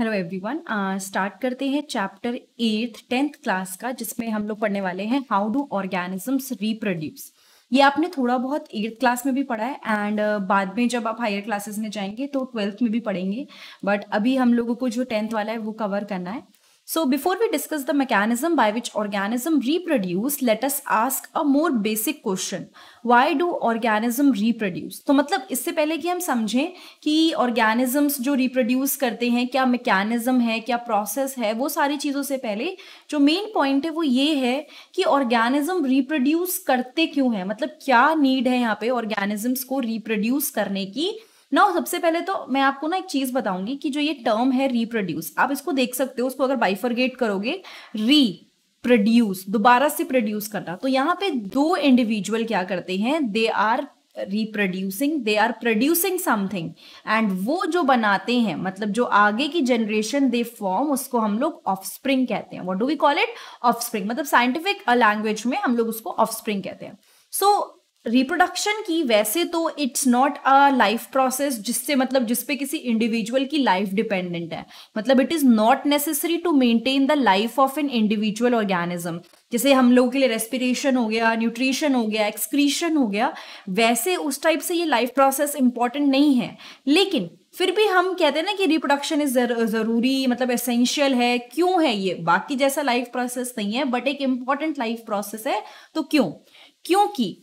Hello everyone start करते हैं chapter eighth tenth class का जिसमें हम लोग पढ़ने वाले हैं हाउ डू ऑर्गेनिजम्स रिप्रोड्यूस ये आपने थोड़ा बहुत एट्थ क्लास में भी पढ़ा है एंड uh, बाद में जब आप हायर क्लासेस में जाएंगे तो ट्वेल्थ में भी पढ़ेंगे बट अभी हम लोगों को जो टेंथ वाला है वो कवर करना है So before we discuss the mechanism by which organism reproduce, let us ask a more basic question. Why do organism reproduce? तो मतलब इससे पहले कि हम समझें कि organisms जो reproduce करते हैं क्या mechanism है क्या process है वो सारी चीज़ों से पहले जो main point है वो ये है कि organism reproduce करते क्यों हैं मतलब क्या need है यहाँ पे organisms को reproduce करने की ना सबसे पहले तो मैं आपको ना एक चीज बताऊंगी कि जो ये टर्म है रिप्रोड्यूस आप इसको देख सकते हो उसको अगर बाइफरगेट करोगे री प्रोड्यूस दोबारा से प्रोड्यूस करना तो यहाँ पे दो इंडिविजुअल क्या करते हैं they are reproducing they are producing something and वो जो बनाते हैं मतलब जो आगे की जनरेशन दे फॉर्म उसको हम लोग ऑफस्प्रिंग कहते हैं what do we call it spring मतलब साइंटिफिक लैंग्वेज में हम लोग उसको स्प्रिंग कहते हैं सो so, रिप्रोडक्शन की वैसे तो it's not a life process जिससे मतलब जिसपे किसी इंडिविजुअल की लाइफ डिपेंडेंट है मतलब it is not necessary to maintain the life of an individual organism जैसे हम लोगों के लिए रेस्पिरेशन हो गया न्यूट्रिशन हो गया एक्सक्रीशन हो गया वैसे उस टाइप से ये लाइफ प्रोसेस इंपॉर्टेंट नहीं है लेकिन फिर भी हम कहते हैं ना कि रिप्रोडक्शन इज जरूरी मतलब एसेंशियल है क्यों है ये बाकी जैसा लाइफ प्रोसेस नहीं है बट एक इम्पॉर्टेंट लाइफ प्रोसेस है तो क्यों क्योंकि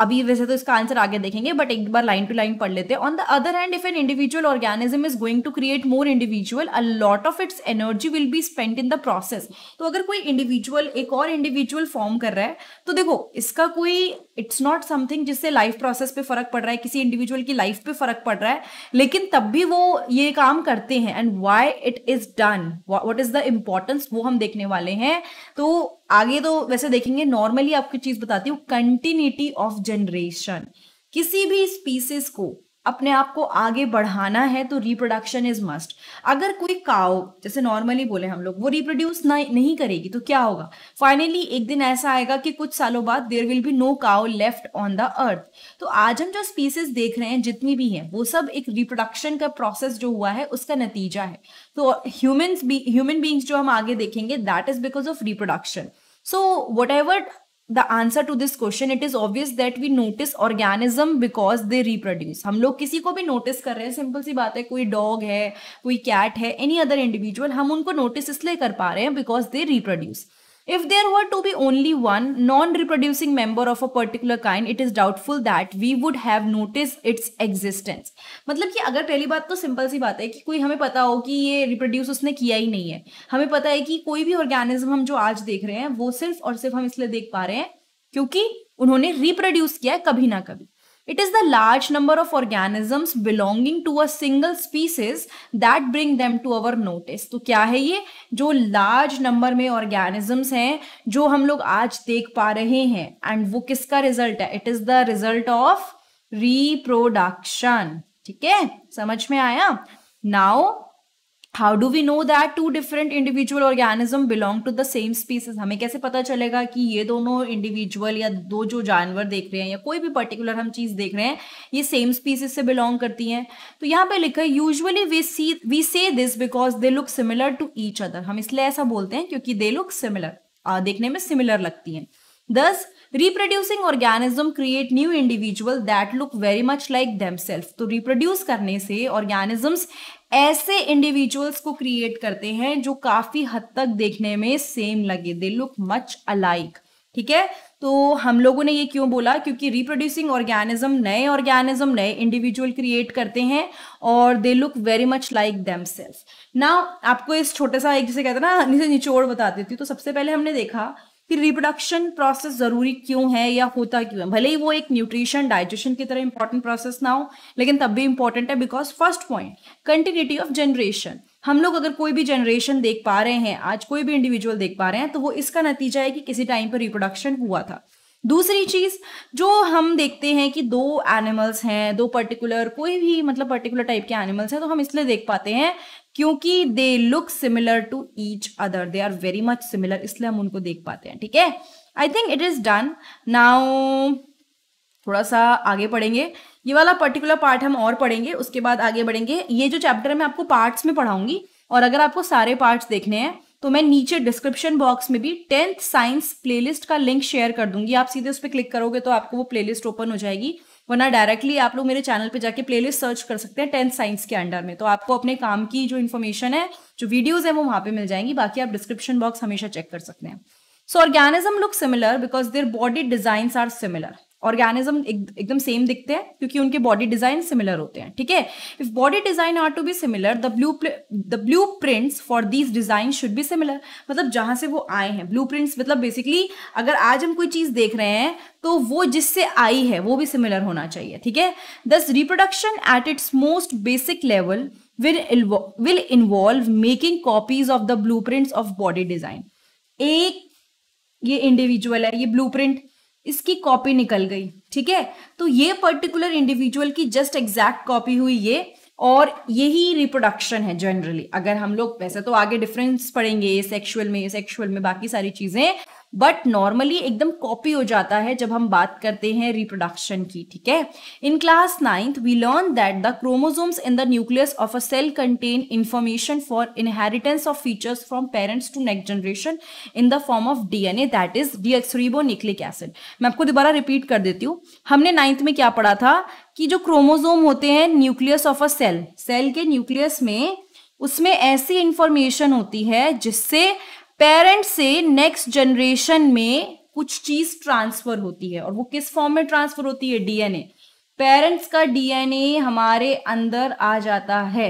अभी वैसे तो इसका आंसर आगे देखेंगे बट एक बार लाइन टू लाइन पढ़ लेते हैं on the other hand if an individual organism is going to create more individual a lot of its energy will be spend in the process तो अगर कोई इंडिविजुअल एक और इंडिविजुअल फॉर्म कर रहा है तो देखो इसका कोई इट्स नॉट समथिंग जिससे लाइफ प्रोसेस पे फर्क पड़ रहा है किसी इंडिविजुअल की लाइफ पे फर्क पड़ रहा है लेकिन तब भी वो ये काम करते हैं and why it is done what is the importance वो हम देखने वाले हैं तो आगे तो वैसे देखेंगे नॉर्मली आपको चीज बताती हूँ कंटिन्यूटी ऑफ जनरेशन किसी भी स्पीसीज को अपने आप को आगे बढ़ाना है तो रिप्रोडक्शन इज मस्ट अगर कोई काओ जैसे नॉर्मली बोले हम लोग वो रिप्रोड्यूस नहीं करेगी तो क्या होगा फाइनली एक दिन ऐसा आएगा कि कुछ सालों बाद there will be no cow left on the earth तो आज हम जो स्पीसीज देख रहे हैं जितनी भी हैं वो सब एक रिप्रोडक्शन का प्रोसेस जो हुआ है उसका नतीजा है तो ह्यूमन ह्यूमन बींग्स जो हम आगे देखेंगे that is because of reproduction So whatever the answer to this question, it is obvious that we notice organism because they reproduce. हम लोग किसी को भी notice कर रहे हैं सिंपल सी बात है कोई dog है कोई cat है any other individual हम उनको notice इसलिए कर पा रहे हैं because they reproduce. If there were to be only one non-reproducing member of a particular kind, it is doubtful that we would have noticed its existence. मतलब कि अगर पहली बात तो सिंपल सी बात है कि कोई हमें पता हो कि ये रिप्रोड्यूस उसने किया ही नहीं है हमें पता है कि कोई भी ऑर्गेनिज्म हम जो आज देख रहे हैं वो सिर्फ और सिर्फ हम इसलिए देख पा रहे हैं क्योंकि उन्होंने रिप्रोड्यूस किया है कभी ना कभी It is the large number of organisms belonging to a single species that bring them to our notice. तो क्या है ये जो large number में organisms हैं जो हम लोग आज देख पा रहे हैं and वो किसका result है It is the result of reproduction. ठीक है समझ में आया Now how do we know that two different individual organism belong to the same species हमें कैसे पता चलेगा कि ये दोनों इंडिविजुअल या दो जो जानवर देख रहे हैं या कोई भी पर्टिकुलर हम चीज देख रहे हैं ये सेम स्पीसीज से बिलोंग करती हैं तो यहाँ पे लिखा है usually we see we say this because they look similar to each other हम इसलिए ऐसा बोलते हैं क्योंकि दे लुक सिमिलर देखने में सिमिलर लगती हैं thus reproducing organism create new individual that look very much like them self तो रिप्रोड्यूस करने से ऑर्गेनिजम्स ऐसे इंडिविजुअल्स को क्रिएट करते हैं जो काफी हद तक देखने में सेम लगे दे लुक मच अलाइक ठीक है तो हम लोगों ने ये क्यों बोला क्योंकि रिप्रोड्यूसिंग ऑर्गेनिज्म नए ऑर्गेनिज्म नए इंडिविजुअल क्रिएट करते हैं और they look very much like them self ना आपको इस छोटे सा एक जैसे कहते हैं ना निचोड़ बताती थी तो सबसे पहले हमने देखा कि रिप्रोडक्शन प्रोसेस जरूरी क्यों है या होता क्यों है भले ही वो एक न्यूट्रिशन डाइजेशन की तरह इंपॉर्टेंट प्रोसेस ना हो लेकिन तब भी इंपॉर्टेंट है because first point continuity of generation हम लोग अगर कोई भी जनरेशन देख पा रहे हैं आज कोई भी इंडिविजुअल देख पा रहे हैं तो वो इसका नतीजा है कि किसी टाइम पर रिप्रोडक्शन हुआ था दूसरी चीज जो हम देखते हैं कि दो एनिमल्स हैं दो पर्टिकुलर कोई भी मतलब पर्टिकुलर टाइप के एनिमल्स हैं तो हम इसलिए देख पाते हैं क्योंकि they look similar to each other they are very much similar इसलिए हम उनको देख पाते हैं ठीक है I think it is done now थोड़ा सा आगे पढ़ेंगे ये वाला पर्टिकुलर पार्ट हम और पढ़ेंगे उसके बाद आगे बढ़ेंगे ये जो चैप्टर मैं आपको पार्ट्स में पढ़ाऊंगी और अगर आपको सारे पार्ट्स देखने हैं तो मैं नीचे डिस्क्रिप्शन बॉक्स में भी टेंथ साइंस प्लेलिस्ट का लिंक शेयर कर दूंगी आप सीधे उस पर क्लिक करोगे तो आपको वो प्लेलिस्ट ओपन हो जाएगी वरना डायरेक्टली आप लोग मेरे चैनल पे जाके प्लेलिस्ट सर्च कर सकते हैं टेंथ साइंस के अंडर में तो आपको अपने काम की जो इन्फॉर्मेशन है जो वीडियोज है वो वहां पर मिल जाएंगी बाकी आप डिस्क्रिप्शन बॉक्स हमेशा चेक कर सकते हैं so organism look similar because their body design are similar organism एकदम सेम दिखते हैं क्योंकि उनके बॉडी डिजाइन सिमिलर होते हैं ठीक है if body design are to be similar the blue the blueprints for these design should be similar मतलब जहां से वो आए हैं ब्लू प्रिंट्स मतलब बेसिकली अगर आज हम कोई चीज देख रहे हैं तो वो जिससे आई है वो भी सिमिलर होना चाहिए ठीक है thus reproduction at its most basic level will will involve making copies of the blueprints of body design एक ये इंडिविजुअल है ये ब्लू प्रिंट इसकी कॉपी निकल गई ठीक है तो ये पर्टिकुलर इंडिविजुअल की जस्ट एग्जैक्ट कॉपी हुई ये और यही रिप्रोडक्शन है जनरली अगर हम लोग वैसे तो आगे डिफरेंस पढ़ेंगे सेक्सुअल में सेक्सुअल में बाकी सारी चीजें बट नॉर्मली एकदम कॉपी हो जाता है जब हम बात करते हैं रिप्रोडक्शन की ठीक है in class ninth we learn that the chromosomes in the nucleus of a cell contain information for inheritance of features from parents to next generation in the form of DNA that is deoxyribonucleic acid मैं आपको दोबारा repeat कर देती हूँ हमने ninth में क्या पढ़ा था कि जो क्रोमोजोम होते हैं nucleus of a cell cell के न्यूक्लियस में उसमें ऐसी इंफॉर्मेशन होती है जिससे पेरेंट्स से नेक्स्ट जनरेशन में कुछ चीज ट्रांसफर होती है और वो किस फॉर्म में ट्रांसफर होती है डीएनए पेरेंट्स का डीएनए हमारे अंदर आ जाता है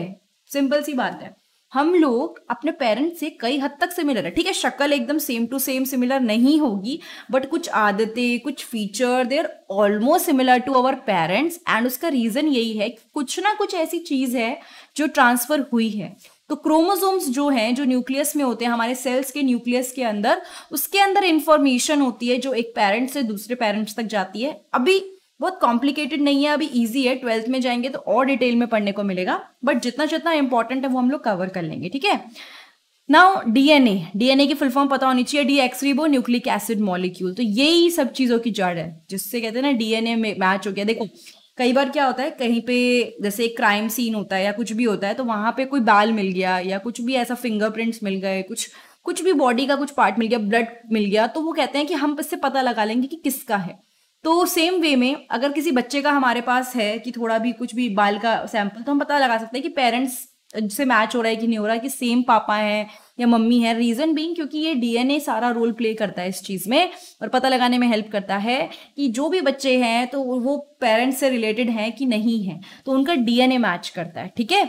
सिंपल सी बात है हम लोग अपने पेरेंट्स से कई हद तक सिमिलर है ठीक है शक्ल एकदम सेम टू सेम सिमिलर नहीं होगी बट कुछ आदतें कुछ feature they are almost similar to our parents and उसका रीजन यही है कि कुछ ना कुछ ऐसी चीज है जो ट्रांसफर हुई है तो क्रोमोसोम्स जो हैं जो न्यूक्लियस में होते हैं हमारे सेल्स के न्यूक्लियस के अंदर उसके अंदर इंफॉर्मेशन होती है जो एक पेरेंट से दूसरे पेरेंट्स तक जाती है अभी बहुत कॉम्प्लिकेटेड नहीं है अभी इजी है ट्वेल्थ में जाएंगे तो और डिटेल में पढ़ने को मिलेगा बट जितना जितना इंपॉर्टेंट है वो हम लोग कवर कर लेंगे ठीक है नाउ डीएनए डीएनए की फुल फॉर्म पता होनी चाहिए deoxyribonucleic acid molecule तो यही सब चीजों की जड़ है जिससे कहते हैं ना डीएनए मैच हो गया देखो कई बार क्या होता है कहीं पे जैसे एक क्राइम सीन होता है या कुछ भी होता है तो वहां पे कोई बाल मिल गया या कुछ भी ऐसा फिंगरप्रिंट्स मिल गए कुछ कुछ भी बॉडी का कुछ पार्ट मिल गया ब्लड मिल गया तो वो कहते हैं कि हम इससे पता लगा लेंगे कि किसका है तो सेम वे में अगर किसी बच्चे का हमारे पास है कि थोड़ा भी कुछ भी बाल का सैंपल तो हम पता लगा सकते हैं कि पेरेंट्स से मैच हो रहा है कि नहीं हो रहा है कि सेम पापा हैं या मम्मी है रीजन बींग क्योंकि ये डीएनए सारा रोल प्ले करता है इस चीज में और पता लगाने में हेल्प करता है कि जो भी बच्चे हैं तो वो पेरेंट्स से रिलेटेड हैं कि नहीं है तो उनका डीएनए मैच करता है ठीक है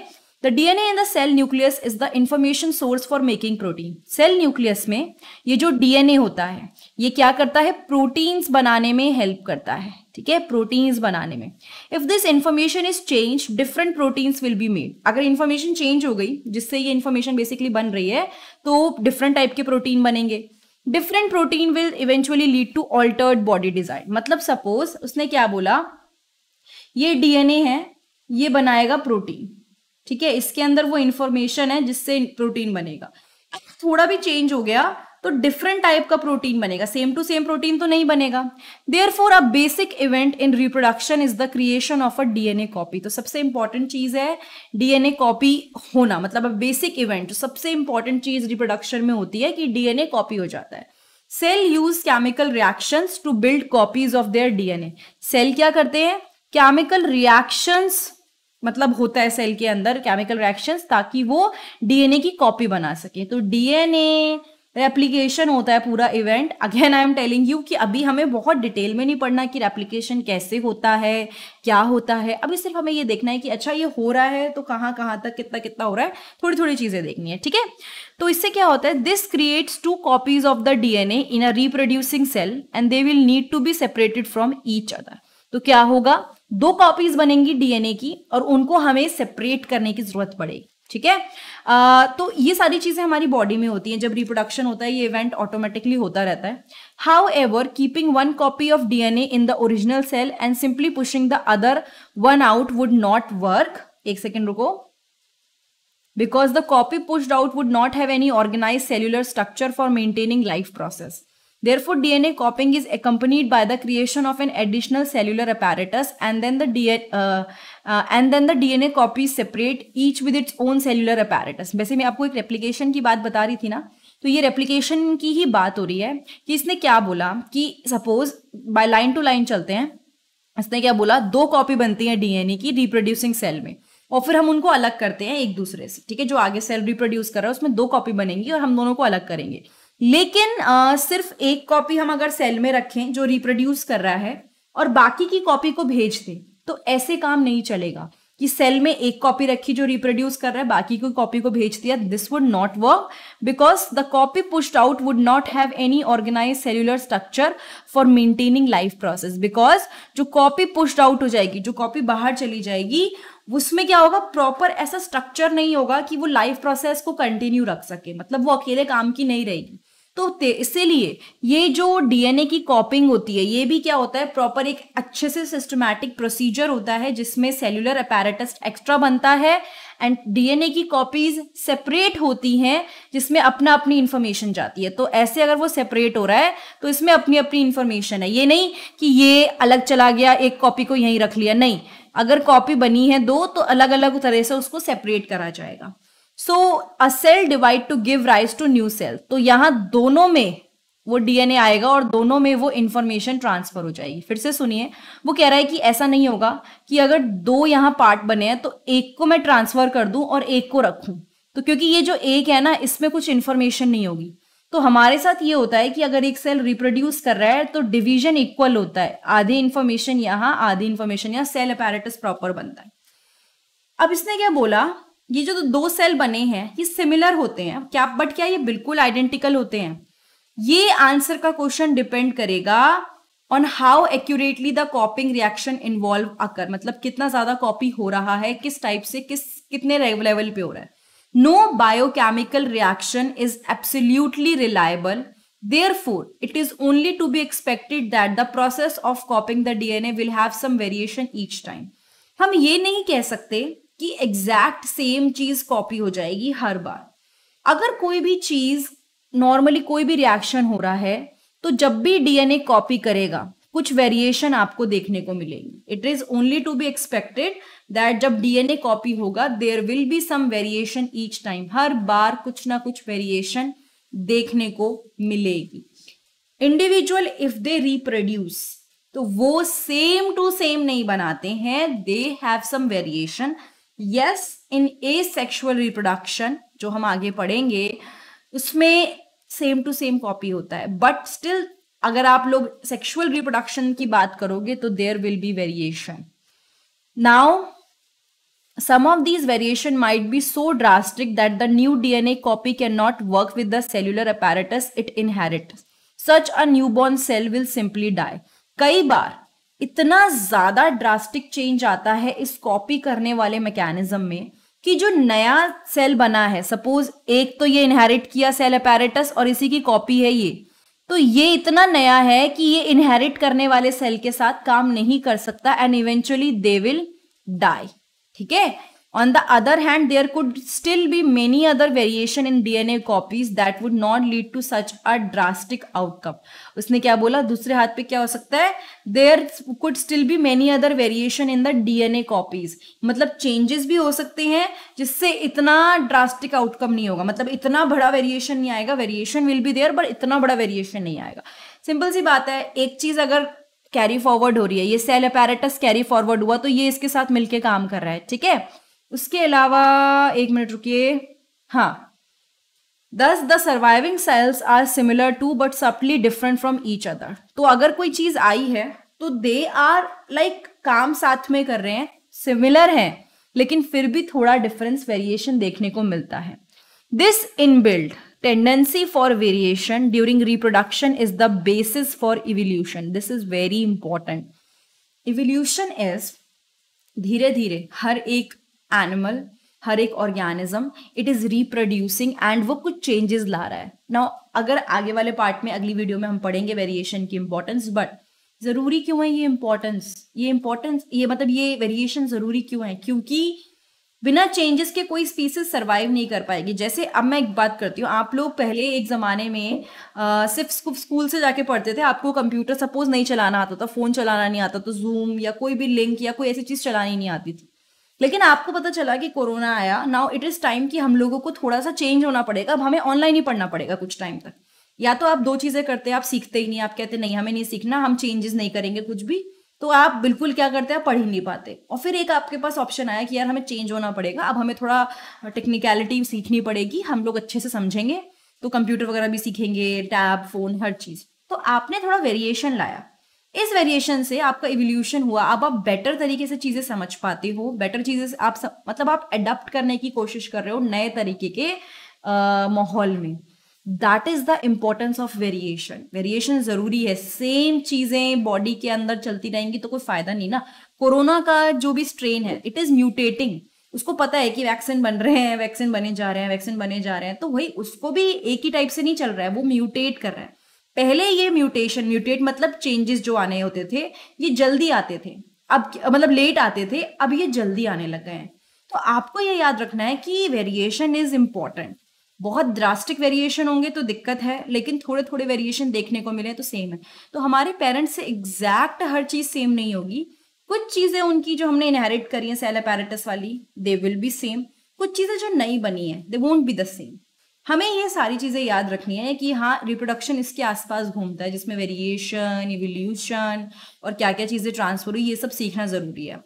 the DNA in the cell nucleus is the information source for making protein cell nucleus में ये जो डीएनए होता है ये क्या करता है प्रोटीन्स बनाने में हेल्प करता है ठीक है प्रोटीन्स बनाने में if this information is change different proteins will be made अगर इन्फॉर्मेशन चेंज हो गई जिससे ये इन्फॉर्मेशन बेसिकली बन रही है तो डिफरेंट टाइप के प्रोटीन बनेंगे different protein will eventually lead to altered body design मतलब सपोज उसने क्या बोला ये डीएनए है ये बनाएगा प्रोटीन ठीक है इसके अंदर वो इन्फॉर्मेशन है जिससे प्रोटीन बनेगा थोड़ा भी चेंज हो गया तो डिफरेंट टाइप का प्रोटीन बनेगा सेम टू सेम प्रोटीन तो नहीं बनेगा therefore a basic event in reproduction is the creation of a DNA copy तो सबसे इंपॉर्टेंट चीज है डीएनए कॉपी होना मतलब बेसिक इवेंट सबसे इंपॉर्टेंट चीज रिप्रोडक्शन में होती है कि डीएनए कॉपी हो जाता है cell use chemical reactions to build copies of their DNA cell क्या करते हैं केमिकल रिएक्शंस मतलब होता है सेल के अंदर केमिकल रिएक्शंस ताकि वो डीएनए की कॉपी बना सके तो डीएनए रेप्लीकेशन होता है पूरा event again I am telling you कि अभी हमें बहुत डिटेल में नहीं पढ़ना कि रेप्लीकेशन कैसे होता है क्या होता है अभी सिर्फ हमें ये देखना है कि अच्छा ये हो रहा है तो कहाँ कहाँ तक कितना कितना हो रहा है थोड़ी थोड़ी चीज़ें देखनी है ठीक है तो इससे क्या होता है this creates two copies of the DNA in a reproducing cell and they will need to be separated from each other तो क्या होगा दो कॉपीज बनेंगी डीएनए की और उनको हमें सेपरेट करने की जरूरत पड़ेगी ठीक है तो ये सारी चीज़ें हमारी बॉडी में होती हैं जब रिप्रोडक्शन होता है ये इवेंट ऑटोमेटिकली होता रहता है however keeping one copy of D N A in the original cell and simply pushing the other one out would not work एक सेकेंड रुको because the copy pushed out would not have any organise cellular structure for maintaining life process Therefore, DNA copying is accompanied by the creation of an additional cellular apparatus and then the DNA, uh, uh, and then the DNA copies separate each with its own cellular apparatus. वैसे मैं आपको एक replication की बात बता रही थी ना तो ये रेप्लिकेशन की ही बात हो रही है कि इसने क्या बोला कि suppose by line to line चलते हैं इसने क्या बोला दो कॉपी बनती है डीएनए की रिप्रोड्यूसिंग सेल में और फिर हम उनको अलग करते हैं एक दूसरे से ठीक है जो आगे सेल रिप्रोड्यूस कर रहा है उसमें दो कॉपी बनेंगी और हम दोनों को अलग करेंगे लेकिन आ, सिर्फ एक कॉपी हम अगर सेल में रखें जो रिप्रोड्यूस कर रहा है और बाकी की कॉपी को भेज दें तो ऐसे काम नहीं चलेगा कि सेल में एक कॉपी रखी जो रिप्रोड्यूस कर रहा है बाकी की कॉपी को भेज दिया this would not work because the copy pushed out would not have any organise cellular structure for maintaining life process because जो कॉपी पुश्ड आउट हो जाएगी जो कॉपी बाहर चली जाएगी उसमें क्या होगा प्रॉपर ऐसा स्ट्रक्चर नहीं होगा कि वो लाइफ प्रोसेस को कंटिन्यू रख सके मतलब वो अकेले काम की नहीं रहेगी तो इसीलिए ये जो डीएनए की कॉपिंग होती है ये भी क्या होता है प्रॉपर एक अच्छे से सिस्टमैटिक प्रोसीजर होता है जिसमें सेल्युलर अपैरेटस्ट एक्स्ट्रा बनता है एंड डीएनए की कॉपीज सेपरेट होती हैं जिसमें अपना अपनी इन्फॉर्मेशन जाती है तो ऐसे अगर वो सेपरेट हो रहा है तो इसमें अपनी अपनी इन्फॉर्मेशन है ये नहीं कि ये अलग चला गया एक कॉपी को यहीं रख लिया नहीं अगर कॉपी बनी है दो तो अलग अलग तरह से उसको सेपरेट करा जाएगा so a cell divide to give rise to new cell तो यहाँ दोनों में वो डीएनए आएगा और दोनों में वो इंफॉर्मेशन ट्रांसफर हो जाएगी फिर से सुनिए वो कह रहा है कि ऐसा नहीं होगा कि अगर दो यहाँ पार्ट बने हैं तो एक को मैं ट्रांसफर कर दूं और एक को रखूं तो क्योंकि ये जो एक है ना इसमें कुछ इंफॉर्मेशन नहीं होगी तो हमारे साथ ये होता है कि अगर एक सेल रिप्रोड्यूस कर रहा है तो डिवीजन इक्वल होता है आधी इन्फॉर्मेशन यहाँ आधी इंफॉर्मेशन यहाँ सेल अपैरेटस प्रॉपर बनता है अब इसने क्या बोला ये जो दो सेल बने हैं ये सिमिलर होते हैं क्या बट क्या ये बिल्कुल आइडेंटिकल होते हैं ये आंसर का क्वेश्चन डिपेंड करेगा on how accurately the copying reaction involve आकर मतलब कितना ज्यादा कॉपी हो रहा है किस टाइप से किस कितने लेवल पे हो रहा है no biochemical reaction is absolutely reliable therefore it is only to be expected that the process of copying the DNA will have some variation each time हम ये नहीं कह सकते कि एग्जैक्ट सेम चीज कॉपी हो जाएगी हर बार अगर कोई भी चीज नॉर्मली कोई भी रिएक्शन हो रहा है तो जब भी डीएनए कॉपी करेगा कुछ वेरिएशन आपको देखने को मिलेगी it is only to be expected that जब डीएनए कॉपी होगा there will be some variation each time हर बार कुछ ना कुछ वेरिएशन देखने को मिलेगी इंडिविजुअल इफ दे रिप्रोड्यूस तो वो सेम टू सेम नहीं बनाते हैं they have some variation yes in asexual reproduction जो हम आगे पढ़ेंगे उसमें सेम टू सेम कॉपी होता है बट स्टिल अगर आप लोग सेक्शुअल रिप्रोडक्शन की बात करोगे तो there will be variation now some of these variations might be so drastic that the new D N A copy cannot work with the cellular apparatus it inherit such a newborn cell will simply die कई बार इतना ज़्यादा drastic change आता है इस copy करने वाले mechanism में कि जो नया सेल बना है सपोज एक तो ये इनहेरिट किया सेल अपेरेटस और इसी की कॉपी है ये तो ये इतना नया है कि ये इनहेरिट करने वाले सेल के साथ काम नहीं कर सकता and eventually they will die ठीक है On the other hand, there could still be many other variation in DNA copies that would not lead to such a drastic outcome. उसने क्या बोला दूसरे हाथ पे क्या हो सकता है there could still be many other variations in the DNA copies मतलब चेंजेस भी हो सकते हैं जिससे इतना ड्रास्टिक आउटकम नहीं होगा मतलब इतना बड़ा वेरिएशन नहीं आएगा variation will be there but इतना बड़ा वेरिएशन नहीं आएगा सिंपल सी बात है एक चीज अगर कैरी फॉरवर्ड हो रही है ये सेल अपैरेटस कैरी फॉरवर्ड हुआ तो ये इसके साथ मिलके काम कर रहा है ठीक है उसके अलावा एक मिनट रुकिए हाँ thus the surviving cells are similar to but subtly different from each other तो अगर कोई चीज आई है तो दे आर लाइक काम साथ में कर रहे हैं सिमिलर हैं लेकिन फिर भी थोड़ा डिफरेंस वेरिएशन देखने को मिलता है this inbuilt tendency for variation during reproduction is the basis for evolution this is very important evolution is धीरे धीरे हर एक एनिमल हर एक organism it is reproducing and वो कुछ चेंजेस ला रहा है ना अगर आगे वाले पार्ट में अगली वीडियो में हम पढ़ेंगे वेरिएशन की इंपॉर्टेंस बट जरूरी क्यों है ये इम्पोर्टेंस ये इम्पोर्टेंस ये मतलब ये वेरिएशन जरूरी क्यों है क्योंकि बिना चेंजेस के कोई स्पीसीज सर्वाइव नहीं कर पाएगी जैसे अब मैं एक बात करती हूँ आप लोग पहले एक ज़माने में आ, सिर्फ स्कूल से जाके पढ़ते थे आपको कंप्यूटर सपोज नहीं चलाना आता था फ़ोन चलाना नहीं आता तो जूम या कोई भी लिंक या कोई ऐसी चीज़ चलानी नहीं आती थी लेकिन आपको पता चला कि कोरोना आया नाउ इट इज टाइम कि हम लोगों को थोड़ा सा चेंज होना पड़ेगा अब हमें ऑनलाइन ही पढ़ना पड़ेगा कुछ टाइम तक या तो आप दो चीजें करते हैं आप सीखते ही नहीं आप कहते नहीं हमें नहीं सीखना हम चेंजेस नहीं करेंगे कुछ भी तो आप बिल्कुल क्या करते हैं पढ़ ही नहीं पाते और फिर एक आपके पास ऑप्शन आया कि यार हमें चेंज होना पड़ेगा अब हमें थोड़ा टेक्निकलिटी सीखनी पड़ेगी हम लोग अच्छे से समझेंगे तो कंप्यूटर वगैरह भी सीखेंगे टैब फोन हर चीज तो आपने थोड़ा वेरिएशन लाया इस वेरिएशन से आपका इवोल्यूशन हुआ अब आप बेटर तरीके से चीजें समझ पाते हो बेटर चीजें आप सम, मतलब आप एडप्ट करने की कोशिश कर रहे हो नए तरीके के माहौल में that is the importance of variation variation जरूरी है सेम चीजें बॉडी के अंदर चलती रहेंगी तो कोई फायदा नहीं ना कोरोना का जो भी स्ट्रेन है इट इज म्यूटेटिंग उसको पता है कि वैक्सीन बन रहे हैं वैक्सीन बने जा रहे हैं वैक्सीन बने जा रहे हैं तो वही उसको भी एक ही टाइप से नहीं चल रहा है वो म्यूटेट कर रहा है पहले ये म्यूटेशन म्यूटेट मतलब चेंजेस जो आने होते थे ये जल्दी आते थे अब मतलब लेट आते थे अब ये जल्दी आने लग गए हैं तो आपको ये याद रखना है कि वेरिएशन इज इम्पॉर्टेंट बहुत ड्रास्टिक वेरिएशन होंगे तो दिक्कत है लेकिन थोड़े थोड़े वेरिएशन देखने को मिले तो सेम है तो हमारे पेरेंट्स से एग्जैक्ट हर चीज़ सेम नहीं होगी कुछ चीज़ें उनकी जो हमने इनहेरिट करी है सेल वाली दे विल बी सेम कुछ चीज़ें जो नई बनी है they won't be the same हमें ये सारी चीज़ें याद रखनी है कि हाँ रिप्रोडक्शन इसके आसपास घूमता है जिसमें वेरिएशन इवोल्यूशन और क्या क्या चीज़ें ट्रांसफर हुई ये सब सीखना ज़रूरी है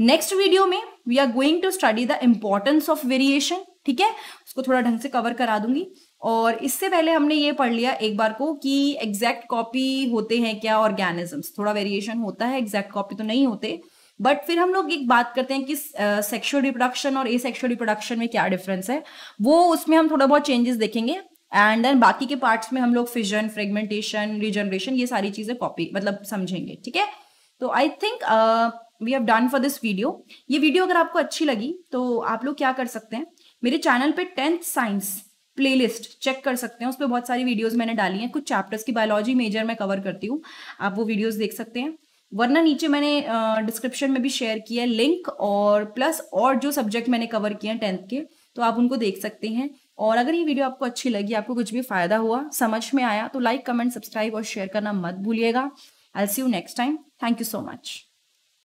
नेक्स्ट वीडियो में we are going to study the importance of variation ठीक है उसको थोड़ा ढंग से कवर करा दूंगी और इससे पहले हमने ये पढ़ लिया एक बार को कि एग्जैक्ट कॉपी होते हैं क्या ऑर्गेनिजम्स थोड़ा वेरिएशन होता है एग्जैक्ट कॉपी तो नहीं होते बट फिर हम लोग एक बात करते हैं कि सेक्शुअल रिप्रोडक्शन और ए सेक्शुअल रिप्रोडक्शन में क्या डिफरेंस है वो उसमें हम थोड़ा बहुत चेंजेस देखेंगे एंड देन बाकी के पार्ट्स में हम लोग फिजन फ्रेगमेंटेशन रिजनरेशन ये सारी चीजें कॉपी मतलब समझेंगे ठीक है तो I think we have done for this video ये वीडियो अगर आपको अच्छी लगी तो आप लोग क्या कर सकते हैं मेरे चैनल पे टेंथ साइंस प्लेलिस्ट चेक कर सकते हैं उस पर बहुत सारी वीडियोस मैंने डाली हैं कुछ चैप्टर्स की बायोलॉजी मेजर मैं कवर करती हूँ आप वो वीडियोस देख सकते हैं वरना नीचे मैंने डिस्क्रिप्शन में भी शेयर किया है लिंक और प्लस और जो सब्जेक्ट मैंने कवर किए हैं टेंथ के तो आप उनको देख सकते हैं और अगर ये वीडियो आपको अच्छी लगी आपको कुछ भी फायदा हुआ समझ में आया तो लाइक कमेंट सब्सक्राइब और शेयर करना मत भूलिएगा I see you next time thank you so much